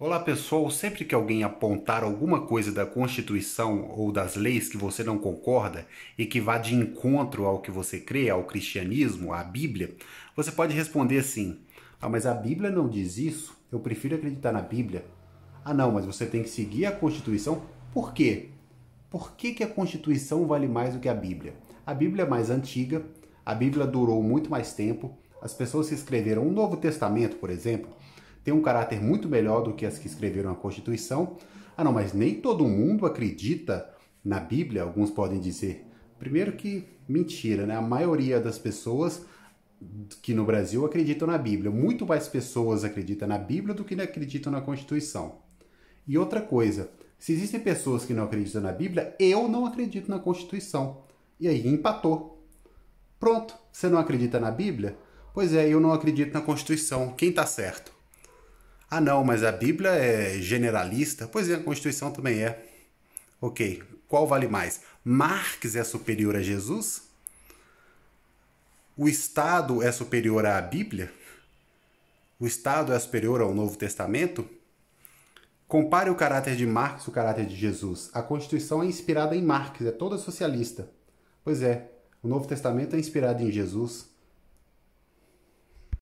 Olá pessoal, sempre que alguém apontar alguma coisa da Constituição ou das leis que você não concorda e que vá de encontro ao que você crê, ao cristianismo, à Bíblia, você pode responder assim: Ah, mas a Bíblia não diz isso, eu prefiro acreditar na Bíblia. Ah, não, mas você tem que seguir a Constituição, por quê? Por que, que a Constituição vale mais do que a Bíblia? A Bíblia é mais antiga, a Bíblia durou muito mais tempo, as pessoas que escreveram o Novo Testamento, por exemplo, tem um caráter muito melhor do que as que escreveram a Constituição. Ah, não, mas nem todo mundo acredita na Bíblia, alguns podem dizer. Primeiro que mentira, né? A maioria das pessoas que no Brasil acreditam na Bíblia, muito mais pessoas acreditam na Bíblia do que acreditam na Constituição. E outra coisa, se existem pessoas que não acreditam na Bíblia, eu não acredito na Constituição. E aí empatou. Pronto, você não acredita na Bíblia? Pois é, eu não acredito na Constituição. Quem está certo? Ah, não, mas a Bíblia é generalista? Pois é, a Constituição também é. Ok, qual vale mais? Marx é superior a Jesus? O Estado é superior à Bíblia? O Estado é superior ao Novo Testamento? Compare o caráter de Marx com o caráter de Jesus. A Constituição é inspirada em Marx, é toda socialista. Pois é, o Novo Testamento é inspirado em Jesus.